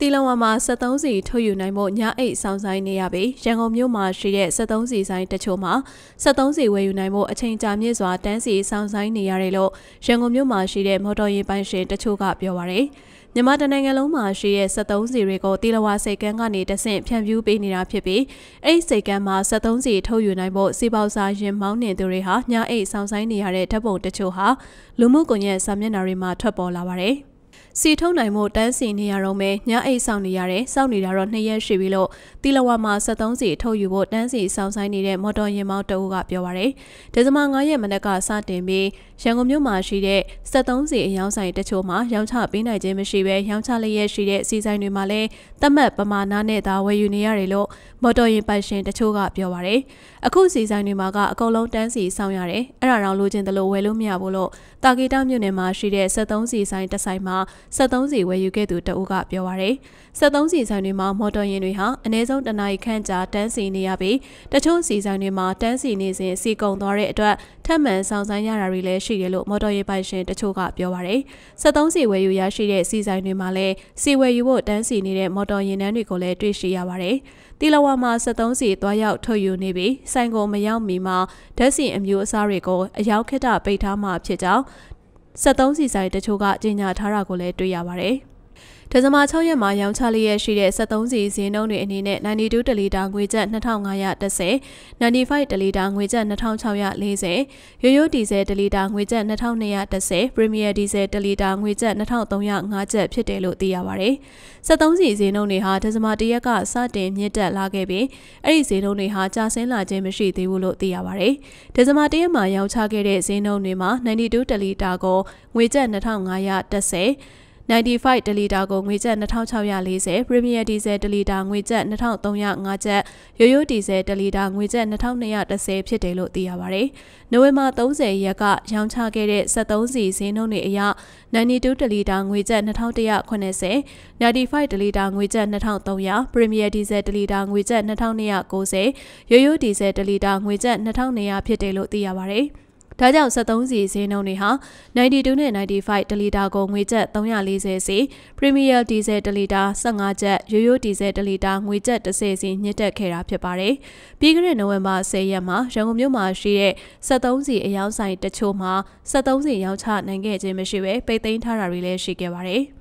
တီလဝါမှာ73စီထုတ်ယူနိုင်ဖို့ညအိတ်ဆောင်ဆိုင်နေရပြီးရန်ကုန်မြို့မှာရှိတဲ့73စီဆိုင်တချို့မှာ73စီဝယ်ယူနိုင်ဖို့အချိန်ကြာမြင့်စွာတန်းစီဆောင်ဆိုင်နေရတယ်လို့ရန်ကုန်မြို့မှာရှိတဲ့မော်တော်ယာဉ်ပိုင်ရှင်တချို့ကပြောပါရယ်မြန်မာတနိုင်ငံလုံးမှာရှိတဲ့73စီတွေကိုတီလဝါစိတ်ကန်းကနေတဆင့်ဖြန့်ဖြူးပေးနေတာဖြစ်ပြီးအဲ့စိတ်ကန်းမှာ73စီထုတ်ယူနိုင်ဖို့စီပေါစာရင်မောင်းနေသူတွေဟာညအိတ်ဆောင်ဆိုင်နေရတဲ့ဓာတ်ပုံတချို့ဟာလူမှုကွန်ရက်စာမျက်နှာတွေမှာထွက်ပေါ်လာပါတယ်။စီထုံနိုင်မှုတန်းစီနေရတော့မယ်ညအိတ်ဆောင်နေရတယ်စောင့်နေတာတော့နှစ်ရက်ရှိပြီလို့တီလဝါမှာ73စီထုတ်ယူဖို့တန်းစီဆောင်ဆိုင်နေတဲ့မော်တော်ယာဉ်မောင်းတအုပ်ကပြောပါရယ်ဒီဇင်ဘာ9ရက်မနက်ကစတင်ပြီးရန်ကုန်မြို့မှာရှိတဲ့73စီအယောင်ဆိုင်တချို့မှာရောင်းချပေးနိုင်ခြင်းမရှိဘဲရောင်းချလျက်ရှိတဲ့စီဆိုင်တွေမှာလည်းသတ်မှတ်ပမာဏနဲ့သာဝယ်ယူနေရတယ်လို့မော်တော်ယာဉ်ပိုင်ရှင်တချို့ကပြောပါရယ်အခုစီဆိုင်တွေမှာကအကုန်လုံးတန်းစီဆောင်ရတယ်အဲ့ဒါတော့လိုချင်တယ်လို့ဝယ်လို့မရဘူးလို့တာဂီတာမြို့နယ်မှာရှိတဲ့73စီဆိုင်တစ်ဆိုင်မှာ73စီဝယ်ယူခဲ့သူတအူးကပြောပါရယ်73စီဆိုင်တွေမှာမော်တော်ယာဉ်တွေဟာအနည်းဆုံးတစ်နာရီခန့်ကြာတန်းစီနေရပြီးတချို့စီဆိုင်တွေမှာတန်းစီနေစဉ်စီကုံသွားတဲ့အတွက်ထပ်မံဆောင်ဆိုင်ရတာတွေလည်းရှိတယ်လို့မော်တော်ယာဉ်ပိုင်ရှင်တချို့ကပြောပါရယ်73စီဝယ်ယူရရှိတဲ့စီဆိုင်တွေမှာလည်းစီဝယ်ယူဖို့တန်းစီနေတဲ့မော်တော်ယာဉ်တန်းတွေကိုလည်းတွေ့ရှိရပါတယ်။တီလဝါမှာ73စီသွားရောက်ထုတ်ယူနေပြီးဆိုင်ကိုမရောက်မီမှာဓာတ်ဆီအမျိုးအစားတွေကိုအရောက်ခက်တာပိတ်ထားမှဖြစ်ကြောင်း73စီဆိုင်တချို့ကကြီးညာထားတာကိုလည်းတွေ့ရပါတယ်။ဒဇမ6ရက်မှာရောင်းချလျက်ရှိတဲ့73စီဈေးနှုန်းတွေအနေနဲ့92တလီတာငွေကျပ်2510 95တလီတာငွေကျပ်2640ရိုးရိုးဒီဇယ်တလီတာငွေကျပ်2210ပရီမီယာဒီဇယ်တလီတာငွေကျပ်2305ကျပ်ဖြစ်တယ်လို့သိရပါတယ်73စီဈေးနှုန်းတွေဟာဒဇမ1ရက်ကစတင်မြင့်တက်လာခဲ့ပြီးအဲ့ဒီဈေးနှုန်းတွေဟာကျဆင်းလာခြင်းမရှိသေးဘူးလို့သိရပါတယ်ဒဇမ1ရက်မှာရောင်းချခဲ့တဲ့ဈေးနှုန်းတွေမှာ92တလီတာကိုငွေကျပ်2510 95ဒလီတာကိုငွေကျပ်2640 Premier Diesel ဒလီတာငွေကျပ်2305ကျပ်ရိုးရိုးဒီဇယ်ဒလီတာငွေကျပ်2210ဖြစ်တယ်လို့သိရပါတယ်။နိုဝင်ဘာ30ရက်ကရောင်းချခဲ့တဲ့73စီဈေးနှုန်းတွေအရ92ဒလီတာငွေကျပ်2180 95ဒလီတာငွေကျပ်2300 Premier Diesel ဒလီတာငွေကျပ်2290ရိုးရိုးဒီဇယ်ဒလီတာငွေကျပ်2200ဖြစ်တယ်လို့သိရပါတယ်။ဒါကြောင့်73စီဈေးနှုန်းတွေဟာ92နဲ့95တလီတာကိုငွေကျပ်340စီပရီမီယာဒီဇယ်တလီတာ15ကျပ်ရိုးရိုးဒီဇယ်တလီတာငွေကျပ်30စီညှစ်တက်ခဲ့တာဖြစ်ပါတယ်။ပြီးခဲ့တဲ့နိုဝင်ဘာ10ရက်မှာရန်ကုန်မြို့မှာရှိတဲ့73စီအယောက်ဆိုင်တချို့မှာ73စီရောင်းချနိုင်ခဲ့ခြင်းမရှိဘဲပိတ်သိမ်းထားတာတွေလည်းရှိခဲ့ပါတယ်။